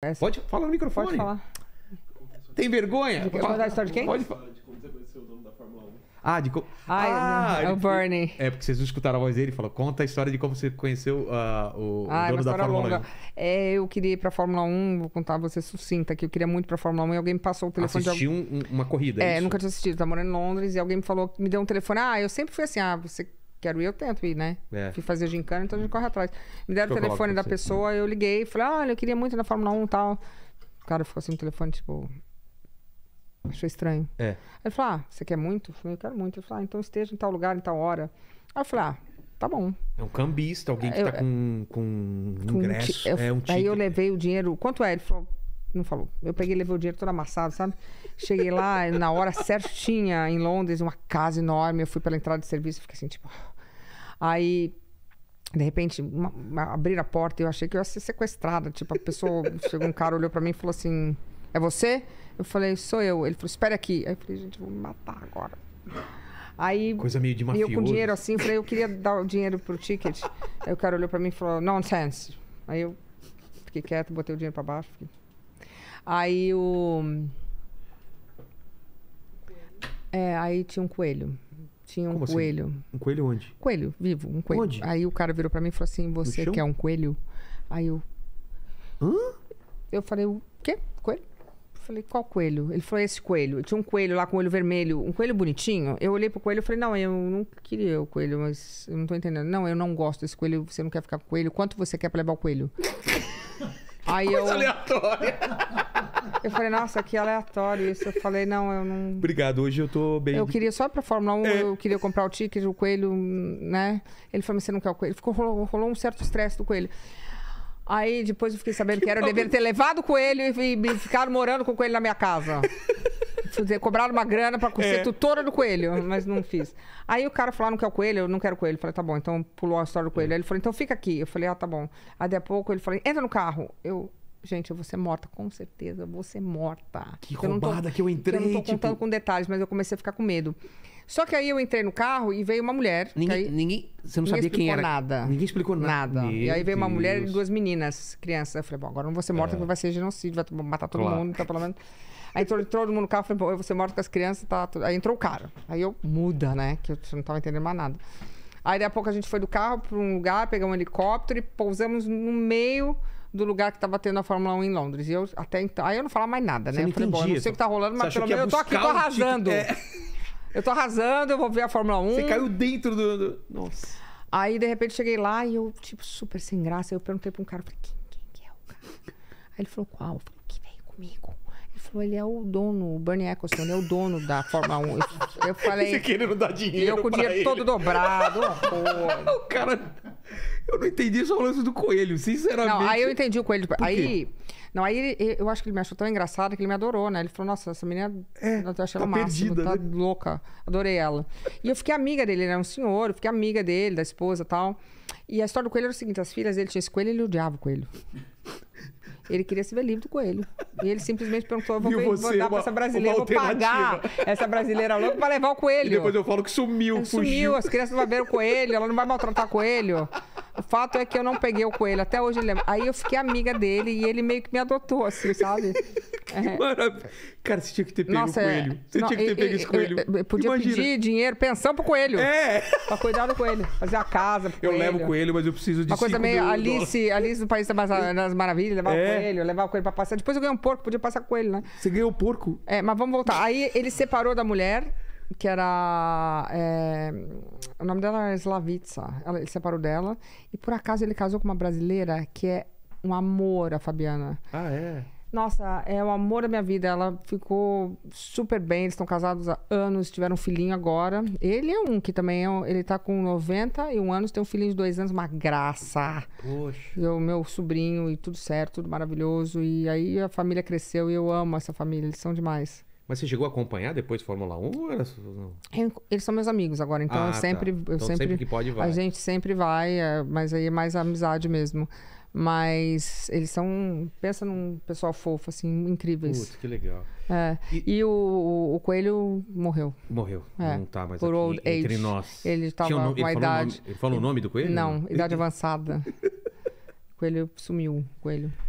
Essa. Pode falar no microfone. Pode falar. Tem vergonha? pode contar a história de quem? Pode falar. De como você conheceu o dono da Fórmula 1. Ah, de Ah, é, ah é o Bernie. É, porque vocês não escutaram a voz dele. Ele falou, conta a história de como você conheceu uh, o ah, é dono da Fórmula longa. 1. É, eu queria ir pra Fórmula 1. Vou contar você sucinta que eu queria muito pra Fórmula 1 e alguém me passou o telefone. Assisti de... um, uma corrida, é, é, isso? nunca tinha assistido. Tava tá morando em Londres e alguém me falou, me deu um telefone. Ah, eu sempre fui assim, ah, você quero ir, eu tento ir, né? É. Fui fazer gincana, então a gente corre atrás. Me deram o telefone da pessoa, eu liguei, falei, olha, eu queria muito na Fórmula 1 e tal. O cara ficou assim no telefone, tipo. Achou estranho. É. Aí ele falou, ah, você quer muito? Eu falei, eu quero muito. Ele falou, ah, então esteja em tal lugar, em tal hora. Aí eu falei, ah, tá bom. É um cambista, alguém que eu, tá é com, com, com ingresso. Um eu, é um Aí eu levei o dinheiro, quanto é? Ele falou, não falou. Eu peguei levei o dinheiro todo amassado, sabe? Cheguei lá, na hora certinha, em Londres, uma casa enorme. Eu fui pela entrada de serviço, fiquei assim, tipo. Aí de repente, uma, uma, abrir a porta e eu achei que eu ia ser sequestrada. Tipo, a pessoa chegou um cara, olhou para mim e falou assim: É você? Eu falei: Sou eu. Ele falou: Espere aqui. Aí eu falei: Gente, vou me matar agora. Aí. Coisa meio de mafioso. E eu com dinheiro assim, falei: Eu queria dar o dinheiro pro ticket. Aí o cara olhou para mim e falou: Nonsense. Aí eu fiquei quieto, botei o dinheiro para baixo. Fiquei... Aí o. É, aí tinha um coelho. Tinha um Como assim? coelho. Assim? Um coelho onde? Coelho, vivo, um coelho. Onde? Aí o cara virou pra mim e falou assim: Você quer um coelho? Aí eu. Hã? Eu falei: O quê? Coelho? falei: Qual coelho? Ele falou: Esse coelho. Tinha um coelho lá com olho vermelho, um coelho bonitinho. Eu olhei pro coelho e falei: Não, eu não queria o coelho, mas eu não tô entendendo. Não, eu não gosto desse coelho, você não quer ficar com o coelho. Quanto você quer pra levar o coelho? aí Coisa eu. aleatória! Eu falei, nossa, que aleatório isso. Eu falei, não, eu não. Obrigado, hoje eu tô bem. Eu queria só pra Fórmula 1, é. eu queria comprar o ticket, o coelho, né? Ele falou, mas você não quer o coelho? Ficou, rolou, rolou um certo estresse do coelho. Aí depois eu fiquei sabendo que, que era, eu deveria ter levado o coelho e, e ficar morando com o coelho na minha casa. cobraram uma grana pra é. ser é. tutora do coelho, mas não fiz. Aí o cara falou, ah, não quer o coelho? Eu não quero o coelho. Eu falei, tá bom, então pulou a história do coelho. Hum. Aí ele falou, então fica aqui. Eu falei, ah, tá bom. Aí daqui a pouco ele falou, entra no carro. Eu, Gente, eu vou ser morta, com certeza, eu vou ser morta. Que eu roubada tô, que eu entrei. Eu não tô tipo... contando com detalhes, mas eu comecei a ficar com medo. Só que aí eu entrei no carro e veio uma mulher. Ninguém, aí, ninguém você não sabia quem era. Nada. Ninguém explicou nada. Meu e aí veio Deus. uma mulher e duas meninas, crianças. Eu falei, bom, agora eu não vou ser morta, é. porque vai ser genocídio, vai matar todo claro. mundo, então pelo menos. Aí entrou, entrou todo mundo no carro, falei, bom, eu vou ser morta com as crianças, tá. Aí entrou o cara. Aí eu muda, né? Que eu não tava entendendo mais nada. Aí daqui a pouco a gente foi do carro para um lugar, pegamos um helicóptero e pousamos no meio do lugar que tava tá tendo a Fórmula 1 em Londres. E eu até então. Aí eu não falava mais nada, né? Você eu falei, bom, eu não sei o que tá rolando, mas pelo menos eu tô aqui, tô arrasando. É... Eu tô arrasando, eu vou ver a Fórmula 1. Você caiu dentro do. do... Nossa. Aí, de repente, cheguei lá e eu, tipo, super sem graça. eu perguntei pra um cara, falei, quem, quem que é o cara? Aí ele falou, qual? Eu falei, o que veio comigo? Ele falou, ele é o dono, o Bernie Eccleston, ele é o dono da Fórmula 1. Eu falei. Você querendo dar dinheiro? E eu com o dinheiro ele. todo dobrado, uma o cara. Eu não entendi só o lance do coelho, sinceramente. Não, aí eu entendi o coelho. De... Aí. Não, aí eu acho que ele me achou tão engraçado que ele me adorou, né? Ele falou, nossa, essa menina é, eu achei tá ela máxima, tá né? louca. Adorei ela. E eu fiquei amiga dele, ele né? era um senhor, eu fiquei amiga dele, da esposa e tal. E a história do coelho era o seguinte: as filhas dele tinham esse coelho e ele odiava o coelho. Ele queria se ver livre do coelho. E ele simplesmente perguntou: eu vou, ver, vou dar uma, pra essa brasileira, vou pagar essa brasileira louca pra levar o coelho. E depois eu falo que sumiu, fugiu. Sumiu, as crianças não vão ver o coelho, ela não vai maltratar o coelho fato é que eu não peguei o coelho, até hoje eu lembro. Aí eu fiquei amiga dele e ele meio que me adotou, assim, sabe? É. Maravilha. Cara, você tinha que ter pego Nossa, o é, coelho. Você não, tinha que ter e, pego e, esse coelho. Eu eh, podia Imagina. pedir dinheiro, pensão pro coelho. É. Pra cuidar do coelho. Fazer a casa pro coelho. Eu levo o coelho, mas eu preciso de Uma coisa meio Alice, Alice do País das Maravilhas, é. levar é. o coelho, levar o coelho pra passear. Depois eu ganhei um porco, podia passar com ele, né? Você ganhou um porco? É, mas vamos voltar. Aí ele separou da mulher que era. É, o nome dela era é Slavitsa. Ela, ele separou dela. E por acaso ele casou com uma brasileira que é um amor, a Fabiana. Ah, é? Nossa, é o amor da minha vida. Ela ficou super bem. Eles estão casados há anos, tiveram um filhinho agora. Ele é um que também é um, ele tá com 91 anos, tem um filhinho de dois anos, uma graça. Poxa. O meu sobrinho e tudo certo, tudo maravilhoso. E aí a família cresceu e eu amo essa família, eles são demais. Mas você chegou a acompanhar depois Fórmula 1? Era... Eles são meus amigos agora, então ah, eu tá. sempre. Tá. Eu então sempre, sempre, que pode vai. A gente sempre vai, é, mas aí é mais amizade mesmo. Mas eles são. Pensa num pessoal fofo, assim, incríveis. Putz, que legal. É. E, e o, o, coelho morreu. Morreu. É. Não tá mais Por aqui, entre age. nós. Ele tava um com a idade. nome, ele falou o nome do coelho? Não, não? idade avançada. coelho sumiu, coelho.